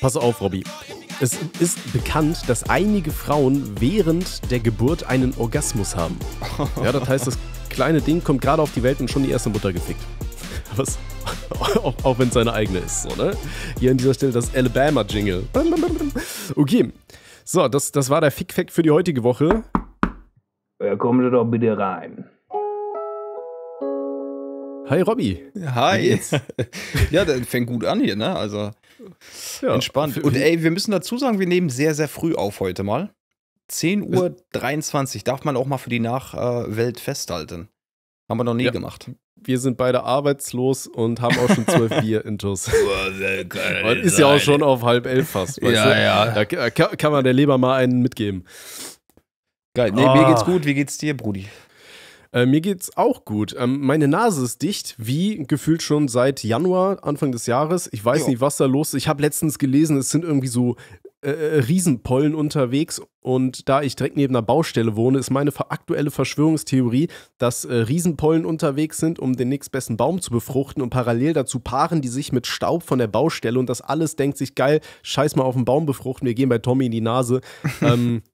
Pass auf, Robby. Es ist bekannt, dass einige Frauen während der Geburt einen Orgasmus haben. Ja, das heißt, das kleine Ding kommt gerade auf die Welt und schon die erste Mutter gefickt. Was? auch, auch wenn es seine eigene ist, so, ne? Hier an dieser Stelle das Alabama-Jingle. Okay. So, das, das war der Fick-Fact für die heutige Woche. Ja, kommen doch bitte rein. Hi Robby. Hi. ja, das fängt gut an hier, ne? Also ja, entspannt. Und ey, wir müssen dazu sagen, wir nehmen sehr, sehr früh auf heute mal. 10.23 Uhr darf man auch mal für die Nachwelt festhalten. Haben wir noch nie ja. gemacht. Wir sind beide arbeitslos und haben auch schon zwölf Bier intus. Man ist ja auch schon auf halb elf fast. ja, du? ja. Da kann man der Leber mal einen mitgeben. Geil. Nee, oh. mir ah. geht's gut. Wie geht's dir, Brudi? Äh, mir geht's auch gut. Ähm, meine Nase ist dicht, wie gefühlt schon seit Januar, Anfang des Jahres. Ich weiß ja. nicht, was da los ist. Ich habe letztens gelesen, es sind irgendwie so äh, äh Riesenpollen unterwegs. Und da ich direkt neben einer Baustelle wohne, ist meine aktuelle Verschwörungstheorie, dass äh, Riesenpollen unterwegs sind, um den nächstbesten Baum zu befruchten. Und parallel dazu paaren die sich mit Staub von der Baustelle. Und das alles denkt sich, geil, scheiß mal auf den Baum befruchten, wir gehen bei Tommy in die Nase. ähm,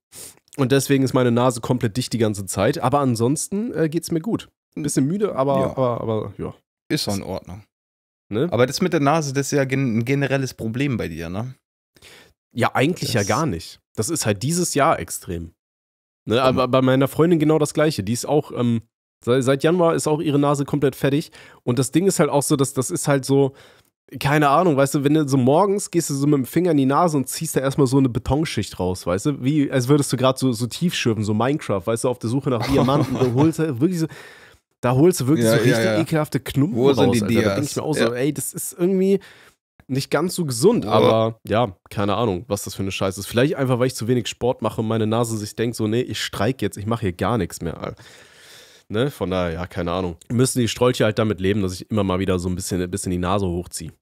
Und deswegen ist meine Nase komplett dicht die ganze Zeit. Aber ansonsten äh, geht es mir gut. Ein bisschen müde, aber ja. Aber, aber, ja. Ist auch in Ordnung. Ne? Aber das mit der Nase, das ist ja gen ein generelles Problem bei dir, ne? Ja, eigentlich das ja gar nicht. Das ist halt dieses Jahr extrem. Ne? Aber bei meiner Freundin genau das Gleiche. Die ist auch, ähm, seit Januar ist auch ihre Nase komplett fertig. Und das Ding ist halt auch so, dass das ist halt so, keine Ahnung, weißt du, wenn du so morgens gehst du so mit dem Finger in die Nase und ziehst da erstmal so eine Betonschicht raus, weißt du, wie als würdest du gerade so, so tief schürfen, so Minecraft, weißt du, auf der Suche nach Diamanten, da holst du wirklich so, da holst du wirklich ja, so richtig ja, ja. ekelhafte Klumpen Wo raus, sind die Alter. Dias? da denke ich mir auch so, ey, das ist irgendwie nicht ganz so gesund, aber ja, keine Ahnung, was das für eine Scheiße ist. Vielleicht einfach, weil ich zu wenig Sport mache und meine Nase sich denkt so, nee, ich streik jetzt, ich mache hier gar nichts mehr, Alter. Ne? Von daher, ja, keine Ahnung. Müssen die Strolche halt damit leben, dass ich immer mal wieder so ein bisschen, ein bisschen die Nase hochziehe.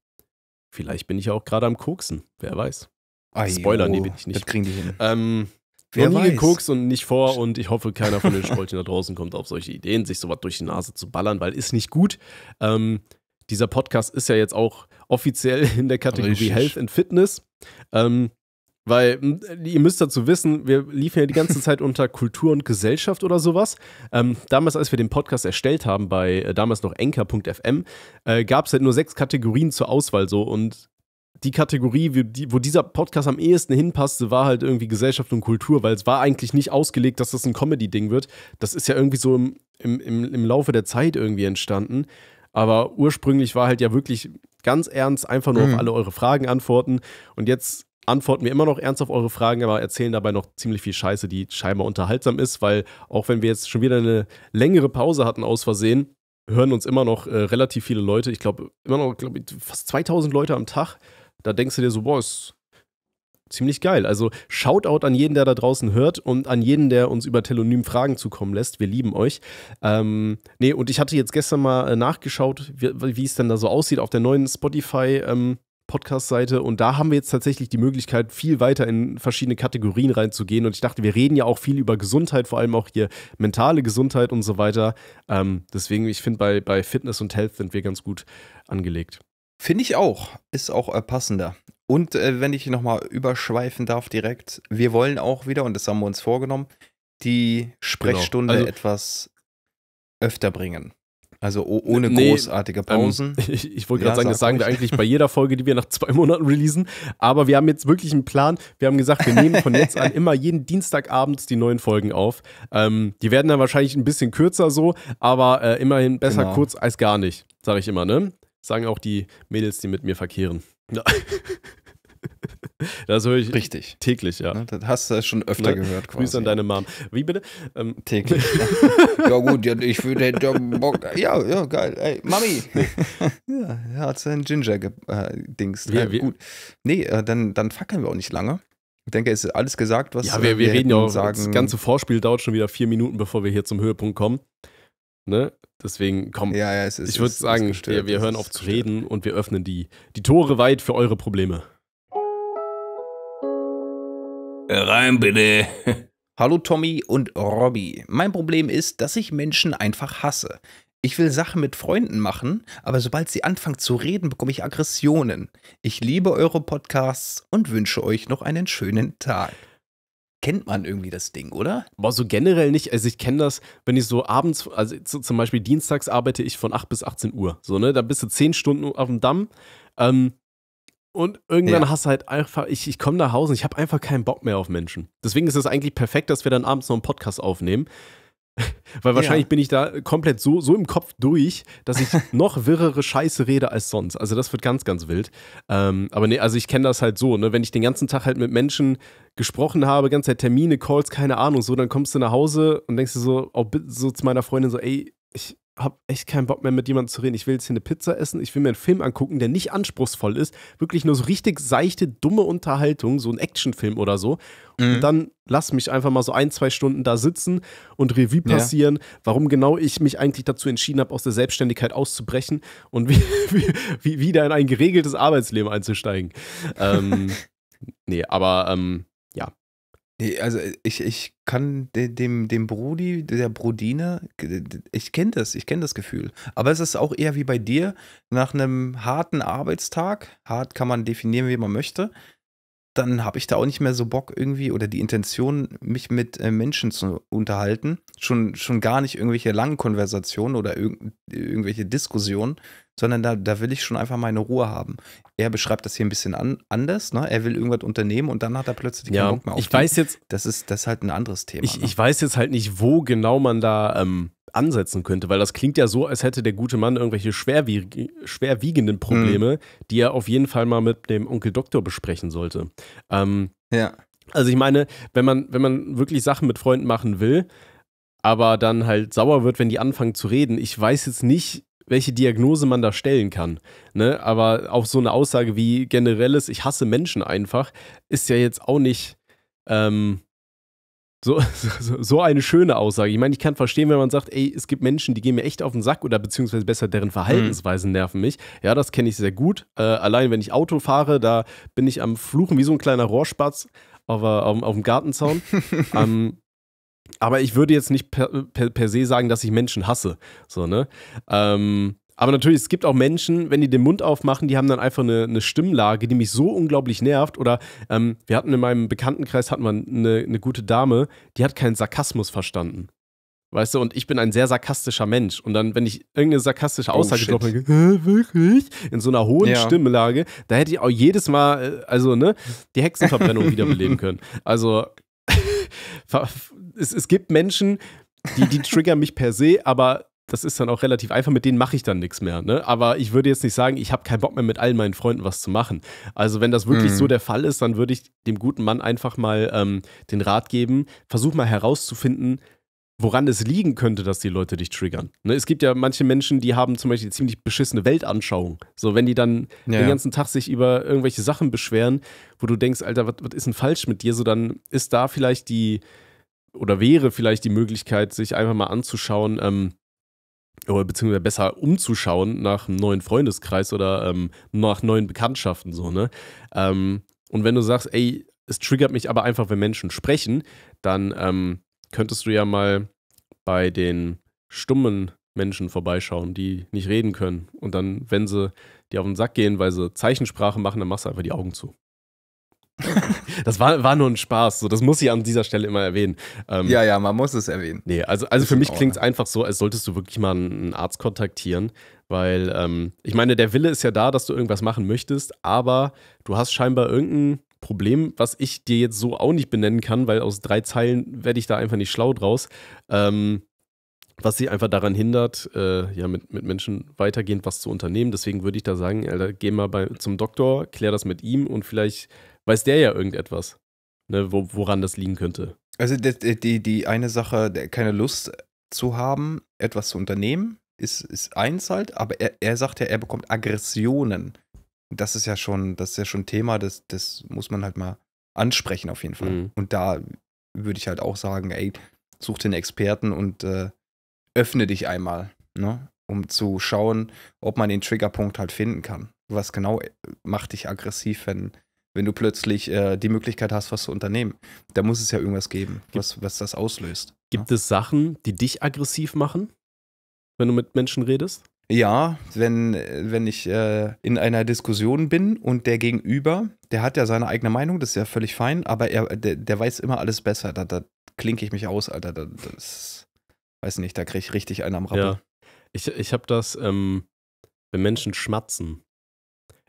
Vielleicht bin ich ja auch gerade am Koksen. Wer weiß. Ai, Spoiler, nee, bin ich nicht. Das kriegen die hin. Ähm, Wer noch nie weiß. geguckt und nicht vor und ich hoffe, keiner von den Sprolchen da draußen kommt auf solche Ideen, sich sowas durch die Nase zu ballern, weil ist nicht gut. Ähm, dieser Podcast ist ja jetzt auch offiziell in der Kategorie Richtig. Health and Fitness. Ähm, weil ihr müsst dazu wissen, wir liefen ja die ganze Zeit unter Kultur und Gesellschaft oder sowas. Ähm, damals, als wir den Podcast erstellt haben, bei äh, damals noch enker.fm, äh, gab es halt nur sechs Kategorien zur Auswahl so. Und die Kategorie, die, wo dieser Podcast am ehesten hinpasste, war halt irgendwie Gesellschaft und Kultur, weil es war eigentlich nicht ausgelegt, dass das ein Comedy-Ding wird. Das ist ja irgendwie so im, im, im, im Laufe der Zeit irgendwie entstanden. Aber ursprünglich war halt ja wirklich ganz ernst, einfach nur mhm. auf alle eure Fragen antworten. Und jetzt antworten wir immer noch ernst auf eure Fragen, aber erzählen dabei noch ziemlich viel Scheiße, die scheinbar unterhaltsam ist, weil auch wenn wir jetzt schon wieder eine längere Pause hatten aus Versehen, hören uns immer noch äh, relativ viele Leute. Ich glaube, immer noch glaub ich, fast 2000 Leute am Tag. Da denkst du dir so, boah, ist ziemlich geil. Also Shoutout an jeden, der da draußen hört und an jeden, der uns über Telonym Fragen zukommen lässt. Wir lieben euch. Ähm, nee, und ich hatte jetzt gestern mal äh, nachgeschaut, wie, es denn da so aussieht auf der neuen Spotify. Ähm, Podcast-Seite und da haben wir jetzt tatsächlich die Möglichkeit, viel weiter in verschiedene Kategorien reinzugehen. Und ich dachte, wir reden ja auch viel über Gesundheit, vor allem auch hier mentale Gesundheit und so weiter. Ähm, deswegen, ich finde, bei, bei Fitness und Health sind wir ganz gut angelegt. Finde ich auch. Ist auch äh, passender. Und äh, wenn ich nochmal überschweifen darf direkt, wir wollen auch wieder, und das haben wir uns vorgenommen, die genau. Sprechstunde genau. also, etwas öfter bringen. Also ohne nee, großartige ähm, Pausen. Ähm, ich, ich wollte gerade ja, sagen, sag das sagen wir eigentlich bei jeder Folge, die wir nach zwei Monaten releasen. Aber wir haben jetzt wirklich einen Plan. Wir haben gesagt, wir nehmen von jetzt an immer jeden Dienstagabend die neuen Folgen auf. Ähm, die werden dann wahrscheinlich ein bisschen kürzer so, aber äh, immerhin besser genau. kurz als gar nicht, sage ich immer, ne? Sagen auch die Mädels, die mit mir verkehren. Ja. Das höre ich Richtig. täglich, ja. Ne, das hast du schon öfter ne? gehört quasi. Grüße an deine Mom. Wie bitte? Ähm, täglich. ja ja, gut, ja, ich würde Bock. Ja, ja, geil. Ey, Mami. ja, hat sein Ginger gedingst. Äh, ja, ne? gut. Nee, äh, dann, dann fackeln wir auch nicht lange. Ich denke, es ist alles gesagt, was Ja, wir, äh, wir, wir reden ja auch. Sagen. Das ganze Vorspiel dauert schon wieder vier Minuten, bevor wir hier zum Höhepunkt kommen. Ne? Deswegen, komm. Ja, ja, es ist, ich würde sagen, wir, wir hören auf zu reden und wir öffnen die, die Tore weit für eure Probleme. Rein bitte. Hallo Tommy und Robby. Mein Problem ist, dass ich Menschen einfach hasse. Ich will Sachen mit Freunden machen, aber sobald sie anfangen zu reden, bekomme ich Aggressionen. Ich liebe eure Podcasts und wünsche euch noch einen schönen Tag. Kennt man irgendwie das Ding, oder? Boah, so generell nicht. Also ich kenne das, wenn ich so abends, also zum Beispiel dienstags arbeite ich von 8 bis 18 Uhr. So, ne? Da bist du 10 Stunden auf dem Damm. Ähm, und irgendwann ja. hast du halt einfach, ich, ich komme nach Hause und ich habe einfach keinen Bock mehr auf Menschen. Deswegen ist es eigentlich perfekt, dass wir dann abends noch einen Podcast aufnehmen. Weil wahrscheinlich ja. bin ich da komplett so, so im Kopf durch, dass ich noch wirrere Scheiße rede als sonst. Also das wird ganz, ganz wild. Ähm, aber nee, also ich kenne das halt so, ne? Wenn ich den ganzen Tag halt mit Menschen gesprochen habe, ganze Zeit Termine, Calls, keine Ahnung, so, dann kommst du nach Hause und denkst dir so, so zu meiner Freundin so, ey, ich, habe echt keinen Bock mehr mit jemandem zu reden. Ich will jetzt hier eine Pizza essen, ich will mir einen Film angucken, der nicht anspruchsvoll ist. Wirklich nur so richtig seichte, dumme Unterhaltung, so ein Actionfilm oder so. Mhm. Und dann lass mich einfach mal so ein, zwei Stunden da sitzen und Revue passieren, ja. warum genau ich mich eigentlich dazu entschieden habe, aus der Selbstständigkeit auszubrechen und wie, wie, wie wieder in ein geregeltes Arbeitsleben einzusteigen. ähm, nee, aber ähm, also äh, ich, ich kann dem, dem Brudi, der Brudine, ich kenne das, ich kenne das Gefühl. Aber es ist auch eher wie bei dir, nach einem harten Arbeitstag, hart kann man definieren, wie man möchte, dann habe ich da auch nicht mehr so Bock irgendwie oder die Intention, mich mit äh, Menschen zu unterhalten. Schon, schon gar nicht irgendwelche langen Konversationen oder irg irgendwelche Diskussionen, sondern da, da will ich schon einfach meine Ruhe haben. Er beschreibt das hier ein bisschen an, anders. Ne? Er will irgendwas unternehmen und dann hat er plötzlich ja, keinen Bock mehr auf ich weiß jetzt, das ist, das ist halt ein anderes Thema. Ich, ne? ich weiß jetzt halt nicht, wo genau man da ähm, ansetzen könnte, weil das klingt ja so, als hätte der gute Mann irgendwelche schwerwie schwerwiegenden Probleme, mhm. die er auf jeden Fall mal mit dem Onkel Doktor besprechen sollte. Ähm, ja. Also ich meine, wenn man, wenn man wirklich Sachen mit Freunden machen will, aber dann halt sauer wird, wenn die anfangen zu reden, ich weiß jetzt nicht, welche Diagnose man da stellen kann. Ne? Aber auch so eine Aussage wie generelles, ich hasse Menschen einfach, ist ja jetzt auch nicht. Ähm, So, so eine schöne Aussage. Ich meine, ich kann verstehen, wenn man sagt, ey, es gibt Menschen, die gehen mir echt auf den Sack oder beziehungsweise besser, deren Verhaltensweisen mhm. nerven mich. Ja, das kenne ich sehr gut. Äh, allein wenn ich Auto fahre, da bin ich am Fluchen wie so ein kleiner Rohrspatz auf, äh, auf, auf dem Gartenzaun. ähm, aber ich würde jetzt nicht per, per, per, se sagen, dass ich Menschen hasse. So, ne? Ähm, aber natürlich, es gibt auch Menschen, wenn die den Mund aufmachen, die haben dann einfach eine, eine Stimmlage, die mich so unglaublich nervt. Oder ähm, wir hatten in meinem Bekanntenkreis hatten wir eine, eine gute Dame, die hat keinen Sarkasmus verstanden. Weißt du, und ich bin ein sehr sarkastischer Mensch. Und dann, wenn ich irgendeine sarkastische oh, Aussage oh, droppe, wirklich? In so einer hohen ja. Stimmlage, da hätte ich auch jedes Mal, äh, also, ne, die Hexenverbrennung wiederbeleben können. Also, es, es gibt Menschen, die, die triggern mich per se, aber das ist dann auch relativ einfach, mit denen mache ich dann nichts mehr. Ne? Aber ich würde jetzt nicht sagen, ich habe keinen Bock mehr mit allen meinen Freunden was zu machen. Also wenn das wirklich mhm. so der Fall ist, dann würde ich dem guten Mann einfach mal ähm, den Rat geben, versuch mal herauszufinden, woran es liegen könnte, dass die Leute dich triggern. Ne? Es gibt ja manche Menschen, die haben zum Beispiel eine ziemlich beschissene Weltanschauung. So, wenn die dann ja. den ganzen Tag sich über irgendwelche Sachen beschweren, wo du denkst, Alter, was, was ist denn falsch mit dir? So, dann ist da vielleicht die, oder wäre vielleicht die Möglichkeit, sich einfach mal anzuschauen, ähm, oder beziehungsweise besser umzuschauen nach einem neuen Freundeskreis oder ähm, nach neuen Bekanntschaften so, ne? Ähm, und wenn du sagst, ey, es triggert mich aber einfach, wenn Menschen sprechen, dann ähm, könntest du ja mal bei den stummen Menschen vorbeischauen, die nicht reden können. Und dann, wenn sie dir auf den Sack gehen, weil sie Zeichensprache machen, dann machst du einfach die Augen zu. das war, war nur ein Spaß. So, das muss ich an dieser Stelle immer erwähnen. Ähm, ja, ja, man muss es erwähnen. Nee, also, also für mich klingt es einfach so, als solltest du wirklich mal einen Arzt kontaktieren, weil ähm, ich meine, der Wille ist ja da, dass du irgendwas machen möchtest, aber du hast scheinbar irgendein Problem, was ich dir jetzt so auch nicht benennen kann, weil aus drei Zeilen werde ich da einfach nicht schlau draus. Ähm, was sie einfach daran hindert, äh, ja, mit, mit Menschen weitergehend was zu unternehmen. Deswegen würde ich da sagen, Alter, geh mal bei, zum Doktor, klär das mit ihm und vielleicht weiß der ja irgendetwas, ne, wo, woran das liegen könnte. Also die, äh, die, die eine Sache, keine Lust zu haben, etwas zu unternehmen, ist, ist eins halt, aber er, er sagt ja, er bekommt Aggressionen. Das ist ja schon, das ist ja schon ein Thema, das, das muss man halt mal ansprechen auf jeden Fall. Mhm. Und da würde ich halt auch sagen, ey, such den Experten und äh, öffne dich einmal, ne? um zu schauen, ob man den Triggerpunkt halt finden kann. Was genau äh, macht dich aggressiv, wenn wenn du plötzlich äh, die Möglichkeit hast, was zu unternehmen. Da muss es ja irgendwas geben, was, was das auslöst. Ne? Gibt ja? es Sachen, die dich aggressiv machen, wenn du mit Menschen redest? Ja, wenn, wenn ich äh, in einer Diskussion bin und der Gegenüber, der hat ja seine eigene Meinung, das ist ja völlig fein, aber er, der, der weiß immer alles besser. Da, da klinke ich mich aus, Alter. Da, das weiß nicht, da kriege ich richtig einen am Rappel. Ja. Ich, ich habe das, ähm, wenn Menschen schmatzen,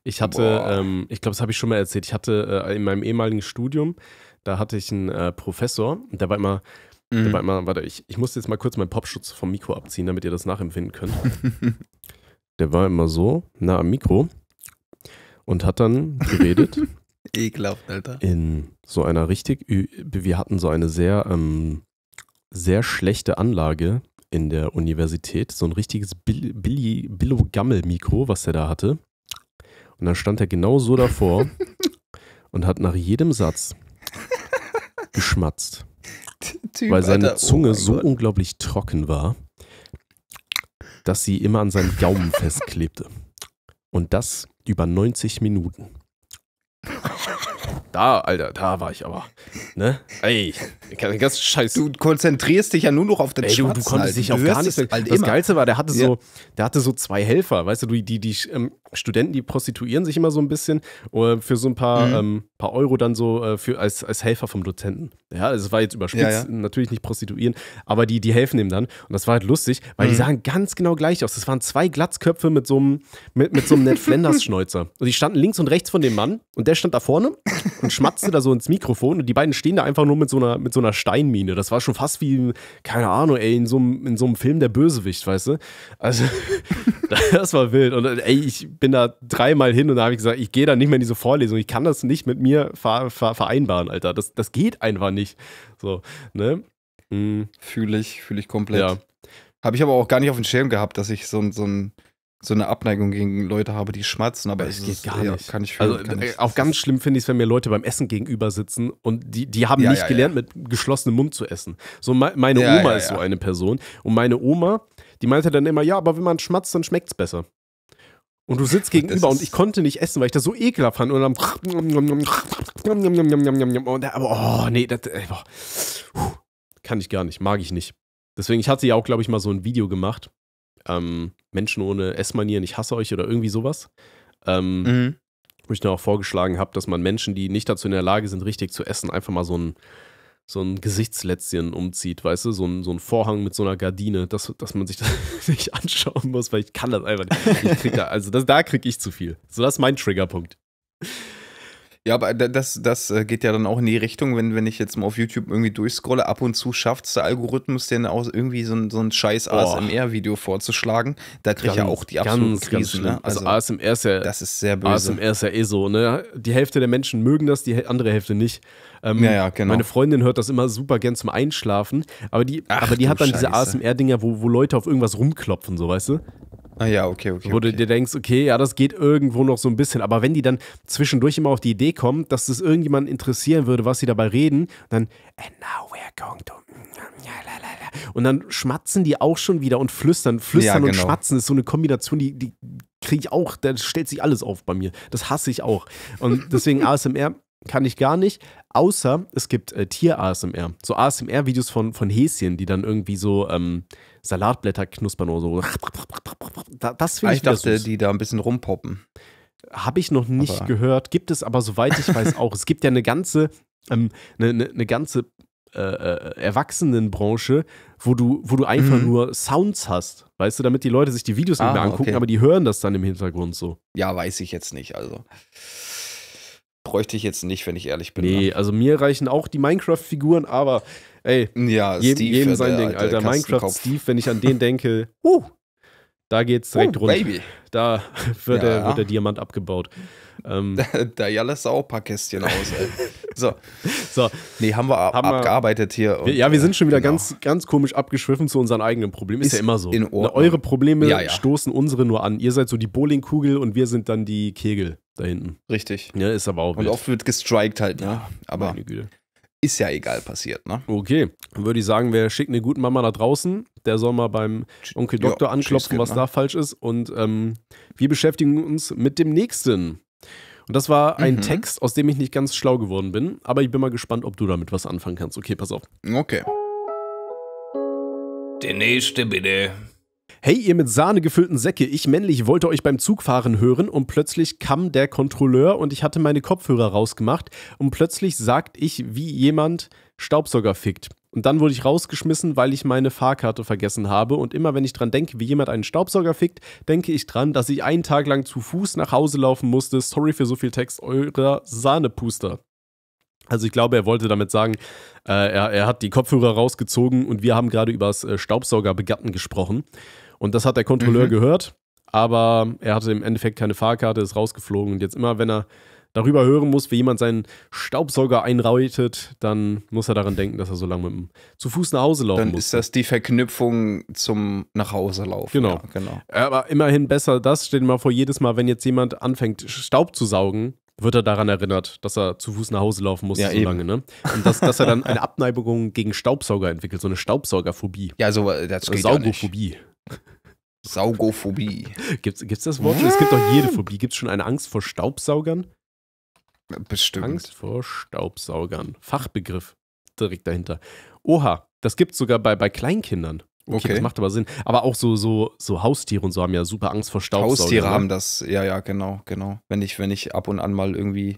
ich hatte, ähm, ich glaube, das habe ich schon mal erzählt, ich hatte äh, in meinem ehemaligen Studium, da hatte ich einen äh, Professor, der war immer, mhm. der war immer, warte, ich, ich musste jetzt mal kurz meinen Popschutz vom Mikro abziehen, damit ihr das nachempfinden könnt. der war immer so nah am Mikro und hat dann geredet. Ekelhaft, Alter. In so einer richtig, wir hatten so eine sehr, ähm, sehr schlechte Anlage in der Universität, so ein richtiges Billo Gammel Mikro, was der da hatte. Und dann stand er genau so davor und hat nach jedem Satz geschmatzt. Typ, weil seine Alter, oh Zunge oh so Gott. unglaublich trocken war, dass sie immer an seinem Gaumen festklebte. Und das über 90 Minuten. Da, Alter, da war ich aber. Ne? Ey, ganz scheiße. Du konzentrierst dich ja nur noch auf den Ey, du, du konntest halt. dich auf gar nichts. Das, halt das Geilste war, der hatte, ja. so, der hatte so zwei Helfer. Weißt du, die, die, die ähm, Studenten, die prostituieren sich immer so ein bisschen äh, für so ein paar, mhm. ähm, paar Euro dann so uh, für, als, als Helfer vom Dozenten. Ja, also es war jetzt überspitzt, ja, ja. natürlich nicht prostituieren, aber die, die helfen ihm dann. Und das war halt lustig, weil mhm. die sahen ganz genau gleich aus. Das waren zwei Glatzköpfe mit so einem mit, mit so einem Ned Flanders-Schnäuzer. Und die standen links und rechts von dem Mann und der stand da vorne und schmatzte da so ins Mikrofon und die beiden stehen da einfach nur mit so einer, mit so einer Steinmine. Das war schon fast wie, keine Ahnung, ey, in so, einem, in so einem Film der Bösewicht, weißt du? Also, das war wild. Und ey, ich bin da dreimal hin und da habe ich gesagt, ich gehe da nicht mehr in diese Vorlesung. Ich kann das nicht mit mir ver ver vereinbaren, Alter. Das, das geht einfach nicht. So, ne? Mhm. Fühle ich, fühle ich komplett. Ja. Habe ich aber auch gar nicht auf dem Schirm gehabt, dass ich so, so ein so eine Abneigung gegen Leute habe, die schmatzen, aber es geht gar ja, nicht. Kann ich also, fühlen, also kann ich, äh, auch ganz schlimm finde ich es, wenn mir Leute beim Essen gegenüber sitzen und die, die haben ja, nicht ja, gelernt, mit geschlossenem Mund zu essen. So me meine Oma ist so eine Person und meine Oma, die meinte dann immer, ja, aber wenn man schmatzt, dann schmeckt es besser. Und du sitzt gegenüber und ich konnte nicht essen, weil ich das so ekelhaft fand. Und dann. Aber, oh, nee, das. Kann ich gar nicht, mag ich nicht. Deswegen, ich hatte ja auch, glaube ich, mal so ein Video gemacht ähm, Menschen ohne Essmanieren, ich hasse euch oder irgendwie sowas. Ähm, mhm. Wo ich dann auch vorgeschlagen habe, dass man Menschen, die nicht dazu in der Lage sind, richtig zu essen, einfach mal so ein, so ein Gesichtslätzchen umzieht, weißt du, so ein, so ein Vorhang mit so einer Gardine, dass, dass man sich das nicht anschauen muss, weil ich kann das einfach nicht. Ich krieg da, also das, da kriege ich zu viel. So, das ist mein Triggerpunkt. Ja, aber das, das äh, geht ja dann auch in die Richtung, wenn, wenn ich jetzt mal auf YouTube irgendwie durchscrolle, ab und zu schafft es der Algorithmus, den auch irgendwie so ein, so ein scheiß ASMR-Video vorzuschlagen. Da kriege ich ja auch die absoluten ganz, Krisen. Ganz ne? also, also, ASMR ist ja. Das ist sehr böse. ASMR ist ja eh so, ne? Die Hälfte der Menschen mögen das, die andere Hälfte nicht. Ähm, ja, ja, genau. Meine Freundin hört das immer super gern zum Einschlafen, aber die, Ach, aber die hat dann Scheiße. diese ASMR-Dinger, wo, wo Leute auf irgendwas rumklopfen, so weißt du? Ah ja, okay, okay. Wo okay. du dir denkst, okay, ja, das geht irgendwo noch so ein bisschen. Aber wenn die dann zwischendurch immer auf die Idee kommen, dass das irgendjemand interessieren würde, was sie dabei reden, dann and now we're going to und dann schmatzen die auch schon wieder und flüstern. Flüstern ja, genau. und schmatzen ist so eine Kombination, die, die kriege ich auch, da stellt sich alles auf bei mir. Das hasse ich auch. Und deswegen ASMR kann ich gar nicht. Außer es gibt äh, Tier-ASMR. So ASMR-Videos von, von Häschen, die dann irgendwie so ähm, Salatblätter knuspern oder so. Das finde ah, ich Ich dachte, süß. die da ein bisschen rumpoppen. Habe ich noch nicht aber. gehört. Gibt es aber, soweit ich weiß, auch. Es gibt ja eine ganze, ähm, eine, eine, eine ganze äh, äh, Erwachsenenbranche, wo du, wo du einfach mhm. nur Sounds hast, weißt du, damit die Leute sich die Videos ah, nicht mehr angucken, okay. aber die hören das dann im Hintergrund so. Ja, weiß ich jetzt nicht, also bräuchte ich jetzt nicht, wenn ich ehrlich bin. Nee, ne? also mir reichen auch die Minecraft-Figuren, aber ey, ja, jedem, Steve, jedem sein Ding, Alter. Minecraft Steve, wenn ich an den denke, uh, da geht's direkt uh, oh, rund. Baby. Da wird, ja. der, wird der Diamant abgebaut. Ähm, da, da ja lässt auch ein paar Kästchen aus. Ey. So. so. Nee, haben wir haben abgearbeitet hier. Wir, ja, wir sind schon wieder genau. ganz, ganz komisch abgeschwiffen zu unseren eigenen Problemen. Ist, Ist ja immer so. In ne, Ordnung. Eure Probleme ja, ja. stoßen unsere nur an. Ihr seid so die Bowlingkugel und wir sind dann die Kegel da hinten. Richtig. Ja, ist aber auch. Und wild. oft wird gestrikt halt, ne? Ja, aber meine Güte. ist ja egal passiert, ne? Okay. Dann würde ich sagen, wir schicken eine gute Mama nach draußen. Der soll mal beim Onkel Doktor jo, anklopfen, was da falsch ist. Und ähm, wir beschäftigen uns mit dem nächsten. Und das war ein mhm. Text, aus dem ich nicht ganz schlau geworden bin, aber ich bin mal gespannt, ob du damit was anfangen kannst. Okay, pass auf. Okay. Der nächste bitte. Hey, ihr mit Sahne gefüllten Säcke, ich männlich wollte euch beim Zugfahren hören und plötzlich kam der Kontrolleur und ich hatte meine Kopfhörer rausgemacht und plötzlich sagt ich, wie jemand Staubsauger fickt. Und dann wurde ich rausgeschmissen, weil ich meine Fahrkarte vergessen habe. Und immer wenn ich dran denke, wie jemand einen Staubsauger fickt, denke ich dran, dass ich einen Tag lang zu Fuß nach Hause laufen musste. Sorry für so viel Text, eurer Sahnepuster. Also ich glaube, er wollte damit sagen, äh, er, er, hat die Kopfhörer rausgezogen und wir haben gerade über das äh, Staubsaugerbegatten gesprochen. Und das hat der Kontrolleur mhm. gehört, aber er hatte im Endeffekt keine Fahrkarte, ist rausgeflogen. Und jetzt immer, wenn er darüber hören muss, wie jemand seinen Staubsauger einreutet, dann muss er daran denken, dass er so lange mit dem zu Fuß nach Hause laufen muss. Dann ist das die Verknüpfung zum nach laufen. Genau. Ja, genau. Aber immerhin besser das. steht mal vor, jedes Mal, wenn jetzt jemand anfängt, Staub zu saugen, wird er daran erinnert, dass er zu Fuß nach Hause laufen muss ja, so eben. lange, ne? Und dass, dass er dann eine Abneigung gegen Staubsauger entwickelt, so eine Staubsaugerphobie. Ja, so äh, das geht Saugophobie. Saugophobie. Gibt's, gibt's das Wort? Es gibt doch jede Phobie. Gibt's schon eine Angst vor Staubsaugern? Bestimmt. Angst vor Staubsaugern. Fachbegriff direkt dahinter. Oha, das gibt es sogar bei, bei Kleinkindern. Okay, okay, das macht aber Sinn. Aber auch so, so, so Haustiere und so haben ja super Angst vor Staubsaugern. Haustiere ne? haben das, ja, ja, genau, genau. Wenn ich, wenn ich ab und an mal irgendwie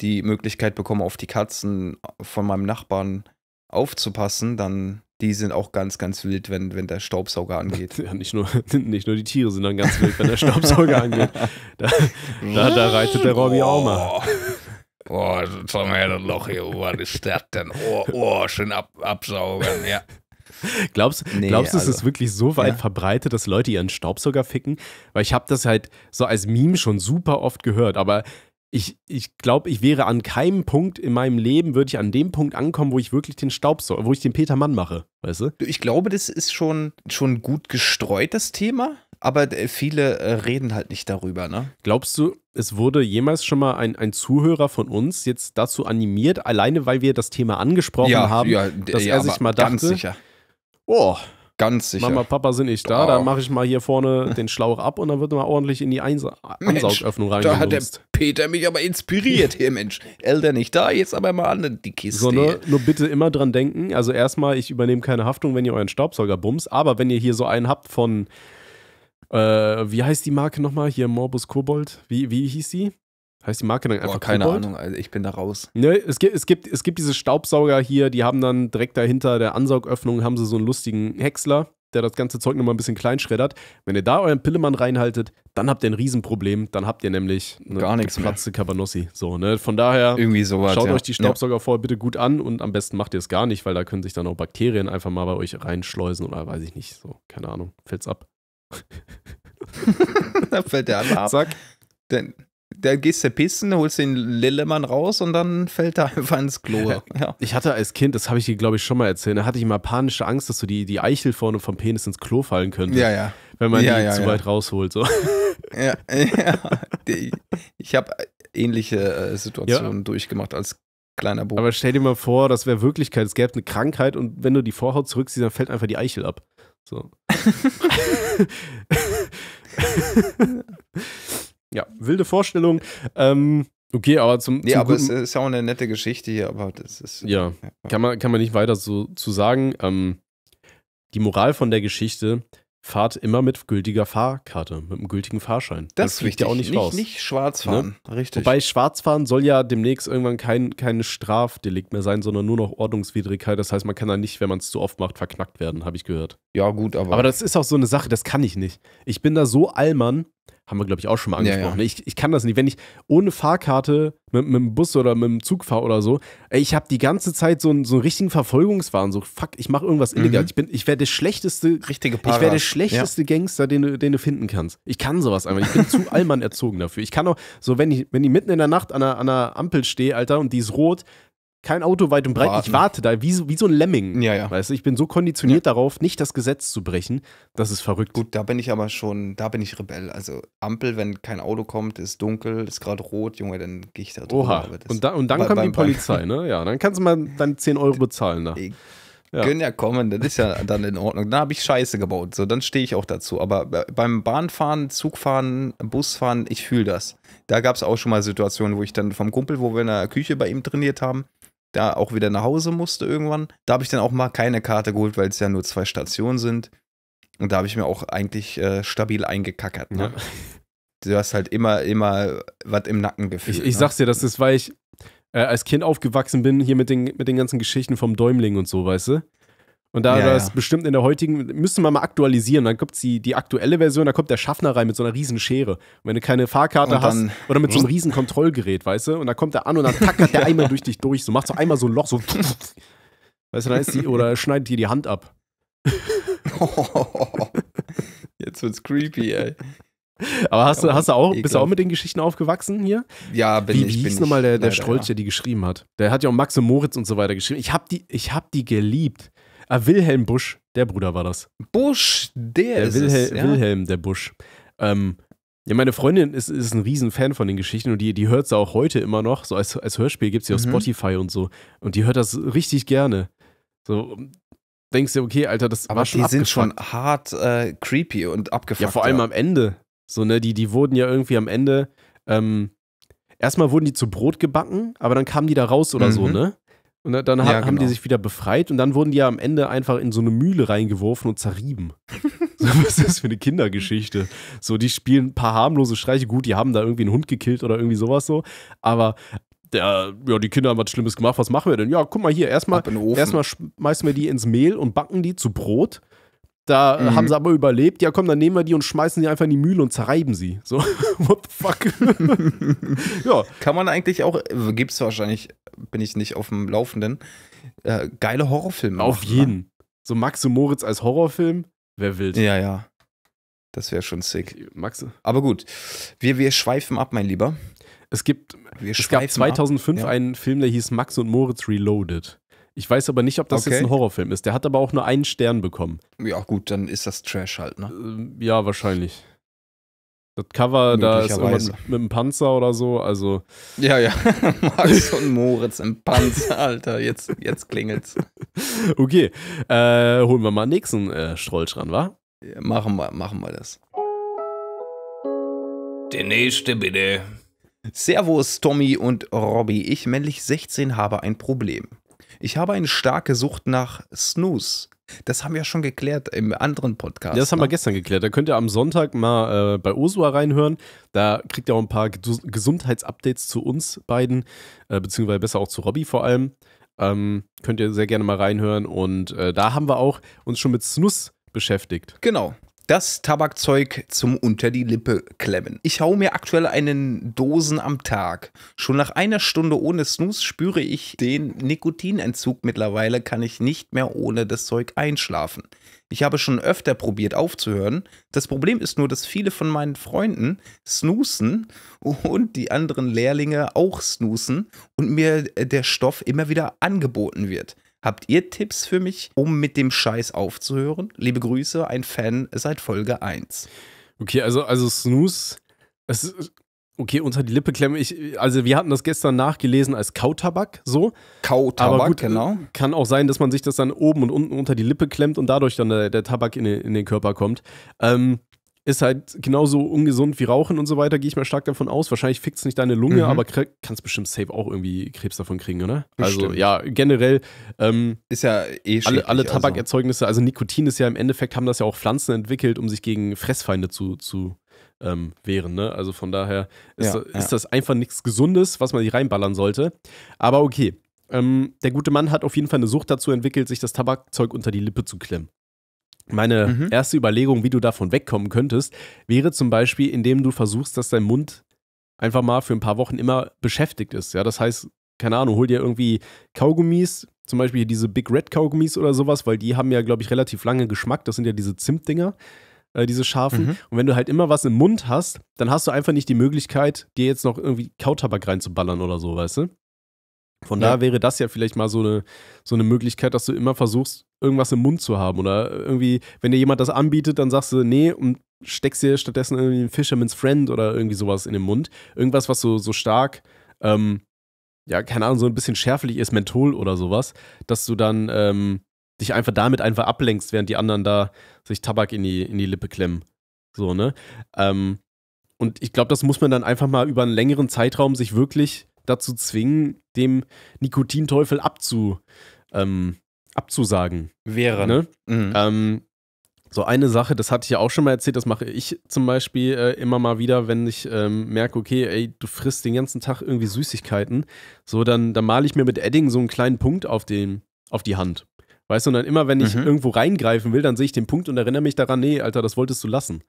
die Möglichkeit bekomme, auf die Katzen von meinem Nachbarn aufzupassen, dann die sind auch ganz, ganz wild, wenn, wenn der Staubsauger angeht. Ja, nicht nur, nicht nur die Tiere sind dann ganz wild, wenn der Staubsauger angeht. Da, da, da reitet der Robby auch mal. Boah, schau mal her, das Loch hier, oh, was ist das denn? Oh, oh, schön ab, absaugen, ja. Glaubst, nee, glaubst du, also, es ist also, wirklich so weit ja. verbreitet, dass Leute ihren Staubsauger ficken? Weil ich habe das halt so als Meme schon super oft gehört, aber ich, ich glaube, ich wäre an keinem Punkt in meinem Leben, würde ich an dem Punkt ankommen, wo ich wirklich den Staub, wo ich den Peter Mann mache, weißt du? Ich glaube, das ist schon, schon gut gestreut, das Thema, aber äh, viele äh, reden halt nicht darüber, ne? Glaubst du, es wurde jemals schon mal ein, ein Zuhörer von uns jetzt dazu animiert, alleine weil wir das Thema angesprochen ja, haben, ja, dass ja, er sich mal dachte, ganz sicher. oh, Ganz sicher. Mama, Papa sind nicht da, oh. dann mache ich mal hier vorne den Schlauch ab und dann wird mal ordentlich in die Eins Mensch, Ansaugöffnung reingelunzt. Da hat der Peter mich aber inspiriert hier, Mensch. Eltern nicht da, jetzt aber mal an die Kiste. So, ne, nur bitte immer dran denken. Also erstmal, ich übernehme keine Haftung, wenn ihr euren Staubsauger bumst, aber wenn ihr hier so einen habt von, äh, wie heißt die Marke nochmal? Hier Morbus Kobold. Wie, wie hieß sie? Heißt die Marke dann einfach Boah, keine Kobold? Ahnung, also ich bin da raus. Ne, es gibt, es, gibt, es gibt diese Staubsauger hier, die haben dann direkt dahinter der Ansaugöffnung haben sie so einen lustigen Häcksler, der das ganze Zeug nochmal ein bisschen kleinschreddert. Wenn ihr da euren Pillemann reinhaltet, dann habt ihr ein Riesenproblem. Dann habt ihr nämlich eine Gar nichts geplatzte Cabanossi. So, ne? Von daher Irgendwie sowas, schaut ja. euch die Staubsauger ja. vorher bitte gut an und am besten macht ihr es gar nicht, weil da können sich dann auch Bakterien einfach mal bei euch reinschleusen oder weiß ich nicht. So, keine Ahnung. Fällt's ab. da fällt der ab. Zack. Denn da gehst du pissen, holst den Lillemann raus und dann fällt er einfach ins Klo. Ja. Ich hatte als Kind, das habe ich dir, glaube ich, schon mal erzählt, da hatte ich immer panische Angst, dass so die, die Eichel vorne vom Penis ins Klo fallen könnte. Ja, ja. Wenn man ja, die ja, zu weit rausholt. So. Ja, Ich habe ähnliche äh, Situationen durchgemacht als kleiner Bogen. Aber stell dir mal vor, das wäre Wirklichkeit. Es gäbe eine Krankheit und wenn du die Vorhaut zurückziehst, dann fällt einfach die Eichel ab. So. ja, wilde Vorstellung. Ähm, okay, aber zum. zum ja, aber es ist ja auch eine nette Geschichte hier, aber das ist. Ja, kann man, kann man nicht weiter so zu sagen. Ähm, die Moral von der Geschichte: fahrt immer mit gültiger Fahrkarte, mit einem gültigen Fahrschein. Das, riecht ja auch nicht, nicht raus. Nicht schwarz fahren, ne? richtig. Wobei schwarz fahren soll ja demnächst irgendwann kein, kein Strafdelikt mehr sein, sondern nur noch Ordnungswidrigkeit. Das heißt, man kann da nicht, wenn man es zu oft macht, verknackt werden, habe ich gehört. Ja, gut, aber. Aber das ist auch so eine Sache, das kann ich nicht. Ich bin da so Allmann, haben wir, glaube ich, auch schon mal angesprochen. Ja, ja. Ich, ich kann das nicht. Wenn ich ohne Fahrkarte mit, mit dem Bus oder mit dem Zug fahre oder so, ich habe die ganze Zeit so einen, so einen richtigen Verfolgungswahn. So, fuck, ich mache irgendwas mhm. illegal. Ich, bin, ich wäre der schlechteste. Richtige Ich wäre der schlechteste ja. Gangster, den du, den du finden kannst. Ich kann sowas einfach. Ich bin zu allmann erzogen dafür. Ich kann auch, so, wenn ich, wenn ich mitten in der Nacht an einer, an einer Ampel stehe, Alter, und die ist rot, kein Auto weit und breit. Warten. Ich warte da wie so, wie so ein Lemming. Ja, ja. Weißt du, ich bin so konditioniert ja. darauf, nicht das Gesetz zu brechen. Das ist verrückt. Gut, da bin ich aber schon, da bin ich Rebell. Also Ampel, wenn kein Auto kommt, ist dunkel, ist gerade rot, Junge, dann gehe ich da drüber. Oha. und, da, und dann bei, kommt beim, die Polizei, beim, ne? Ja, dann kannst du mal dann 10 Euro bezahlen. Ne? ja. Können ja kommen, das ist ja dann in Ordnung. Da habe ich Scheiße gebaut, so dann stehe ich auch dazu. Aber beim Bahnfahren, Zugfahren, Busfahren, ich fühle das. Da gab es auch schon mal Situationen, wo ich dann vom Kumpel, wo wir in der Küche bei ihm trainiert haben, da auch wieder nach Hause musste irgendwann. Da habe ich dann auch mal keine Karte geholt, weil es ja nur zwei Stationen sind. Und da habe ich mir auch eigentlich äh, stabil eingekackert. Ne? Ja. Du hast halt immer, immer was im Nacken gefühlt. Ich, ich ne? sag's dir, das ist, weil ich äh, als Kind aufgewachsen bin, hier mit den, mit den ganzen Geschichten vom Däumling und so, weißt du? Und da ja, das ja. bestimmt in der heutigen, müssen wir mal aktualisieren. Dann kommt die, die aktuelle Version, da kommt der Schaffner rein mit so einer riesen Schere. Und wenn du keine Fahrkarte hast oder mit so einem riesen Kontrollgerät, weißt du, und da kommt er an und dann tackert der einmal durch dich durch, so macht so einmal so ein Loch, so weißt du, dann ist die, oder schneidet dir die Hand ab. Jetzt wird's creepy, ey. Aber hast, ja, hast du auch, bist du auch mit den Geschichten aufgewachsen hier? Ja, bin Wie, ich. Wie hieß nochmal der, der Strolch, der die geschrieben hat? Der hat ja auch Max und Moritz und so weiter geschrieben. Ich hab die, ich hab die geliebt. Ah, Wilhelm Busch, der Bruder war das. Busch, der, der ist Wilhel es, ja. Wilhelm, der Busch. Ähm, ja, meine Freundin ist, ist ein Riesenfan von den Geschichten und die, die hört sie auch heute immer noch. So als, als Hörspiel gibt es sie mhm. auf Spotify und so. Und die hört das richtig gerne. So, denkst du, okay, Alter, das Aber war schon. Die abgefuckt. sind schon hart äh, creepy und abgefuckt. Ja, vor allem ja. am Ende. So, ne, die, die wurden ja irgendwie am Ende. Ähm, erstmal wurden die zu Brot gebacken, aber dann kamen die da raus oder mhm. so, ne? Und dann ha ja, haben genau. die sich wieder befreit und dann wurden die ja am Ende einfach in so eine Mühle reingeworfen und zerrieben. so, was ist das für eine Kindergeschichte? So, die spielen ein paar harmlose Streiche. Gut, die haben da irgendwie einen Hund gekillt oder irgendwie sowas so. Aber der, ja, die Kinder haben was Schlimmes gemacht, was machen wir denn? Ja, guck mal hier, erstmal, erstmal schmeißen wir die ins Mehl und backen die zu Brot da mhm. haben sie aber überlebt. Ja, komm, dann nehmen wir die und schmeißen die einfach in die Mühle und zerreiben sie. So, what the fuck? ja. Kann man eigentlich auch, gibt es wahrscheinlich, bin ich nicht auf dem Laufenden, äh, geile Horrorfilme. Auf machen, jeden. Ne? So Max und Moritz als Horrorfilm, wer will. Ja, ja. Das wäre schon sick. Max. Aber gut, wir, wir schweifen ab, mein Lieber. Es gibt, wir es gab 2005 ab, ja. einen Film, der hieß Max und Moritz Reloaded. Ich weiß aber nicht, ob das okay. jetzt ein Horrorfilm ist. Der hat aber auch nur einen Stern bekommen. Ja, gut, dann ist das Trash halt, ne? Ähm, ja, wahrscheinlich. Das Cover, da ist irgendwas mit, einem Panzer oder so, also. Ja, ja. Max und Moritz im Panzer, Alter. Jetzt, jetzt klingelt's. Okay. Äh, holen wir mal nächsten äh, Strolch ran, wa? Ja, machen wir, machen wir das. Der nächste, bitte. Servus, Tommy und Robby. Ich, männlich 16, habe ein Problem. Ich habe eine starke Sucht nach Snooze. Das haben wir schon geklärt im anderen Podcast. Ja, das haben ne? wir gestern geklärt. Da könnt ihr am Sonntag mal äh, bei Osua reinhören. Da kriegt ihr auch ein paar Gesundheitsupdates zu uns beiden, äh, beziehungsweise besser auch zu Robby vor allem. Ähm, könnt ihr sehr gerne mal reinhören. Und äh, da haben wir auch uns schon mit Snus beschäftigt. Genau das Tabakzeug zum unter die Lippe klemmen. Ich hau mir aktuell einen Dosen am Tag. Schon nach einer Stunde ohne Snooze spüre ich den Nikotinentzug. Mittlerweile kann ich nicht mehr ohne das Zeug einschlafen. Ich habe schon öfter probiert aufzuhören. Das Problem ist nur, dass viele von meinen Freunden snoosen und die anderen Lehrlinge auch snoosen und mir der Stoff immer wieder angeboten wird. Habt ihr Tipps für mich, um mit dem Scheiß aufzuhören? Liebe Grüße, ein Fan seit Folge 1. Okay, also, also Snooze, es ist, Okay, unter die Lippe klemmen. Ich, also wir hatten das gestern nachgelesen als Kautabak, so. Kautabak, Aber gut, genau. Kann auch sein, dass man sich das dann oben und unten unter die Lippe klemmt und dadurch dann der, der Tabak in den, in den, Körper kommt. Ähm, ist halt genauso ungesund wie Rauchen und so weiter, gehe ich mal stark davon aus. Wahrscheinlich fickt es nicht deine Lunge, mhm. aber kannst bestimmt safe auch irgendwie Krebs davon kriegen, oder? Also, bestimmt. Also ja, generell. Ähm, ist ja eh Alle, alle also. Tabakerzeugnisse, also Nikotin ist ja im Endeffekt, haben das ja auch Pflanzen entwickelt, um sich gegen Fressfeinde zu, zu ähm, wären. Ne? Also von daher ist, ja, ist ja. das einfach nichts Gesundes, was man hier reinballern sollte. Aber okay, ähm, der gute Mann hat auf jeden Fall eine Sucht dazu entwickelt, sich das Tabakzeug unter die Lippe zu klemmen. Meine mhm. erste Überlegung, wie du davon wegkommen könntest, wäre zum Beispiel, indem du versuchst, dass dein Mund einfach mal für ein paar Wochen immer beschäftigt ist. Ja, das heißt, keine Ahnung, hol dir irgendwie Kaugummis, zum Beispiel diese Big Red Kaugummis oder sowas, weil die haben ja, glaube ich, relativ lange Geschmack. Das sind ja diese Zimtdinger, äh, diese scharfen. Mhm. Und wenn du halt immer was im Mund hast, dann hast du einfach nicht die Möglichkeit, dir jetzt noch irgendwie Kautabak reinzuballern oder so, weißt du? Von ja. daher wäre das ja vielleicht mal so eine, so eine Möglichkeit, dass du immer versuchst, irgendwas im Mund zu haben. Oder irgendwie, wenn dir jemand das anbietet, dann sagst du, nee, und steckst dir stattdessen irgendwie einen Fisherman's Friend oder irgendwie sowas in den Mund. Irgendwas, was so, so stark, ähm, ja, keine Ahnung, so ein bisschen schärflich ist, Menthol oder sowas, dass du dann ähm, dich einfach damit einfach ablenkst, während die anderen da sich Tabak in die, in die Lippe klemmen. So, ne? Ähm, und ich glaube, das muss man dann einfach mal über einen längeren Zeitraum sich wirklich dazu zwingen, dem Nikotinteufel abzu, ähm, abzusagen. Wäre. Ne? Mhm. Ähm, so eine Sache, das hatte ich ja auch schon mal erzählt, das mache ich zum Beispiel äh, immer mal wieder, wenn ich ähm, merke, okay, ey, du frisst den ganzen Tag irgendwie Süßigkeiten, so dann, dann male ich mir mit Edding so einen kleinen Punkt auf, den, auf die Hand. Weißt du, und dann immer, wenn ich mhm. irgendwo reingreifen will, dann sehe ich den Punkt und erinnere mich daran, nee, Alter, das wolltest du lassen.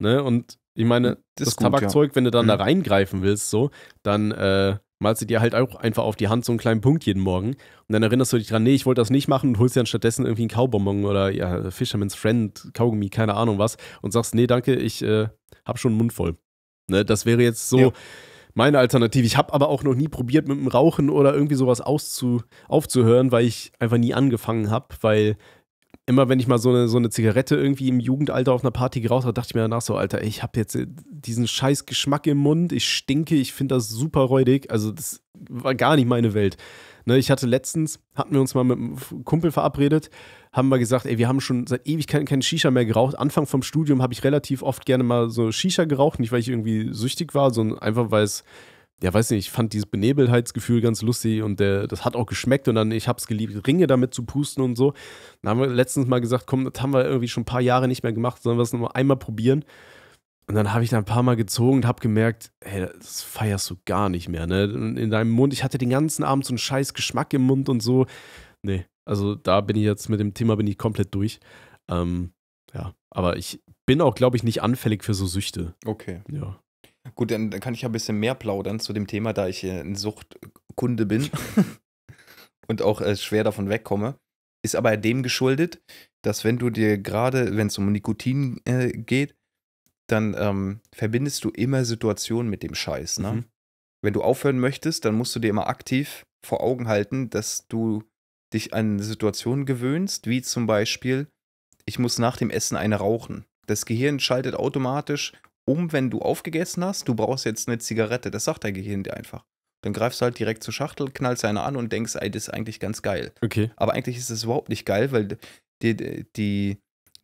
Ne? Und ich meine, das, das gut, Tabakzeug, ja. wenn du dann mhm. da reingreifen willst, so, dann äh, malst du dir halt auch einfach auf die Hand so einen kleinen Punkt jeden Morgen. Und dann erinnerst du dich dran, nee, ich wollte das nicht machen und holst dir dann stattdessen irgendwie einen Kaubonbon oder ja, Fisherman's Friend, Kaugummi, keine Ahnung was und sagst, nee, danke, ich äh, habe schon einen Mund voll. Ne, das wäre jetzt so. Ja meine Alternative. Ich habe aber auch noch nie probiert, mit dem Rauchen oder irgendwie sowas auszu aufzuhören, weil ich einfach nie angefangen habe, weil immer wenn ich mal so eine, so eine Zigarette irgendwie im Jugendalter auf einer Party geraucht habe, dachte ich mir danach so, Alter, ich habe jetzt äh, diesen scheiß Geschmack im Mund, ich stinke, ich finde das super räudig. Also das war gar nicht meine Welt. Ne, ich hatte letztens, hatten wir uns mal mit einem Kumpel verabredet, haben wir gesagt, ey, wir haben schon seit Ewigkeiten keinen Shisha mehr geraucht. Anfang vom Studium habe ich relativ oft gerne mal so Shisha geraucht, nicht weil ich irgendwie süchtig war, sondern einfach weil es ja, weiß nicht, ich fand dieses Benebelheitsgefühl ganz lustig und der, das hat auch geschmeckt und dann, ich es geliebt, Ringe damit zu pusten und so. Dann haben wir letztens mal gesagt, komm, das haben wir irgendwie schon ein paar Jahre nicht mehr gemacht, sollen wir es nur einmal probieren. Und dann habe ich da ein paar Mal gezogen und habe gemerkt, hey, das feierst du gar nicht mehr, ne? In deinem Mund, ich hatte den ganzen Abend so einen scheiß Geschmack im Mund und so. Nee, also da bin ich jetzt mit dem Thema bin ich komplett durch. Ähm, ja, aber ich bin auch, glaube ich, nicht anfällig für so Süchte. Okay. Ja. Gut, dann, kann ich ja ein bisschen mehr plaudern zu dem Thema, da ich ein Suchtkunde bin und auch äh, schwer davon wegkomme. Ist aber dem geschuldet, dass wenn du dir gerade, wenn es um Nikotin äh, geht, dann ähm, verbindest du immer Situationen mit dem Scheiß. Ne? Mhm. Wenn du aufhören möchtest, dann musst du dir immer aktiv vor Augen halten, dass du dich an Situationen gewöhnst, wie zum Beispiel, ich muss nach dem Essen eine rauchen. Das Gehirn schaltet automatisch um, wenn du aufgegessen hast, du brauchst jetzt eine Zigarette. Das sagt dein Gehirn dir einfach. Dann greifst du halt direkt zur Schachtel, knallst eine an und denkst, ey, das ist eigentlich ganz geil. Okay. Aber eigentlich ist es überhaupt nicht geil, weil die, die,